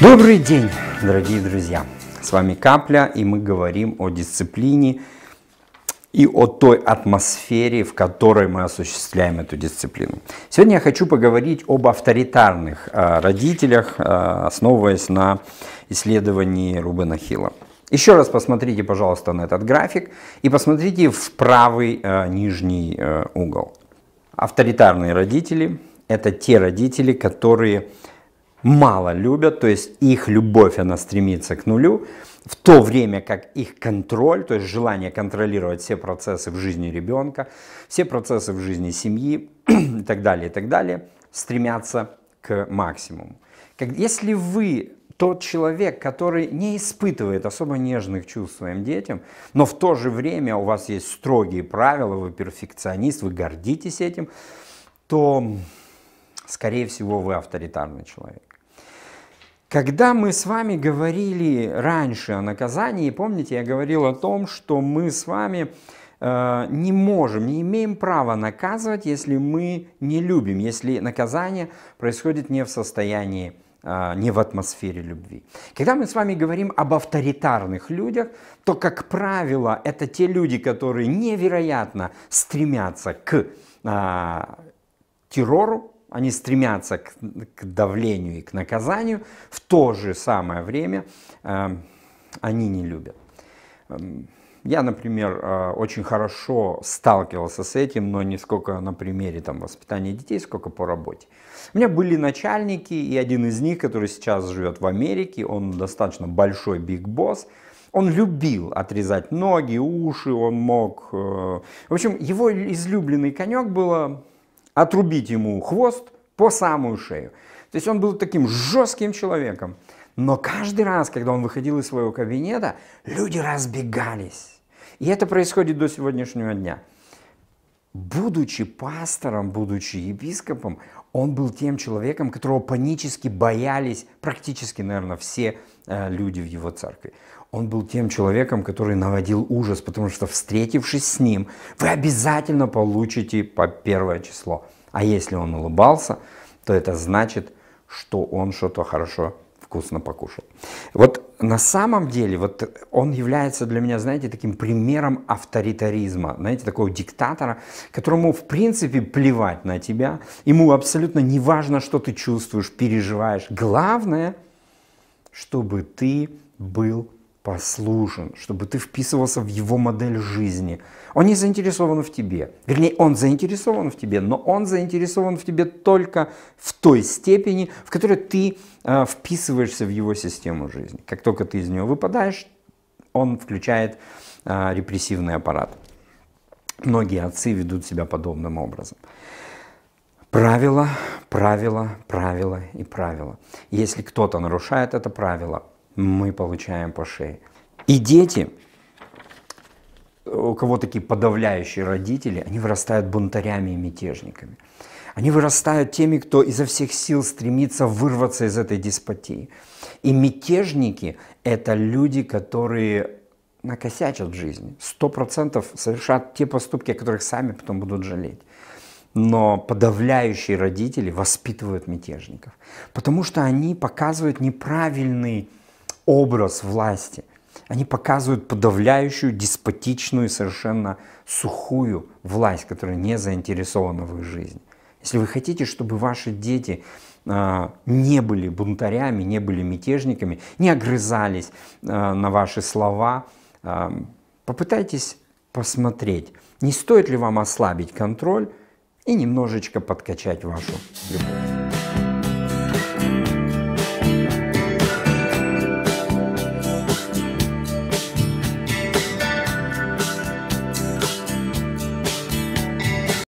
Добрый день, дорогие друзья! С вами Капля, и мы говорим о дисциплине и о той атмосфере, в которой мы осуществляем эту дисциплину. Сегодня я хочу поговорить об авторитарных э, родителях, э, основываясь на исследовании Рубена Хилла. Еще раз посмотрите, пожалуйста, на этот график и посмотрите в правый э, нижний э, угол. Авторитарные родители – это те родители, которые мало любят, то есть их любовь, она стремится к нулю, в то время как их контроль, то есть желание контролировать все процессы в жизни ребенка, все процессы в жизни семьи и так далее, и так далее, стремятся к максимуму. Как, если вы тот человек, который не испытывает особо нежных чувств своим детям, но в то же время у вас есть строгие правила, вы перфекционист, вы гордитесь этим, то, скорее всего, вы авторитарный человек. Когда мы с вами говорили раньше о наказании, помните, я говорил о том, что мы с вами э, не можем, не имеем права наказывать, если мы не любим, если наказание происходит не в состоянии э, не в атмосфере любви. Когда мы с вами говорим об авторитарных людях, то, как правило, это те люди, которые невероятно стремятся к а, террору, они стремятся к, к давлению и к наказанию, в то же самое время э, они не любят. Эм, я, например, э, очень хорошо сталкивался с этим, но не сколько на примере там, воспитания детей, сколько по работе. У меня были начальники, и один из них, который сейчас живет в Америке, он достаточно большой биг босс, он любил отрезать ноги, уши, он мог... Э, в общем, его излюбленный конек было отрубить ему хвост по самую шею. То есть он был таким жестким человеком. Но каждый раз, когда он выходил из своего кабинета, люди разбегались. И это происходит до сегодняшнего дня будучи пастором, будучи епископом, он был тем человеком, которого панически боялись практически, наверное, все э, люди в его церкви. Он был тем человеком, который наводил ужас, потому что, встретившись с ним, вы обязательно получите по первое число. А если он улыбался, то это значит, что он что-то хорошо вкусно покушал. Вот на самом деле, вот он является для меня, знаете, таким примером авторитаризма, знаете, такого диктатора, которому, в принципе, плевать на тебя, ему абсолютно не важно, что ты чувствуешь, переживаешь. Главное, чтобы ты был послушен, чтобы ты вписывался в его модель жизни. Он не заинтересован в тебе. Вернее, он заинтересован в тебе, но он заинтересован в тебе только в той степени, в которой ты э, вписываешься в его систему жизни. Как только ты из него выпадаешь, он включает э, репрессивный аппарат. Многие отцы ведут себя подобным образом. Правила, правила, правила и правила. Если кто-то нарушает это правило, мы получаем по шее. И дети, у кого такие подавляющие родители, они вырастают бунтарями и мятежниками. Они вырастают теми, кто изо всех сил стремится вырваться из этой деспотии. И мятежники – это люди, которые накосячат в жизни, сто процентов совершат те поступки, о которых сами потом будут жалеть. Но подавляющие родители воспитывают мятежников, потому что они показывают неправильный образ власти. Они показывают подавляющую, деспотичную, совершенно сухую власть, которая не заинтересована в их жизни. Если вы хотите, чтобы ваши дети а, не были бунтарями, не были мятежниками, не огрызались а, на ваши слова, а, попытайтесь посмотреть, не стоит ли вам ослабить контроль и немножечко подкачать вашу любовь.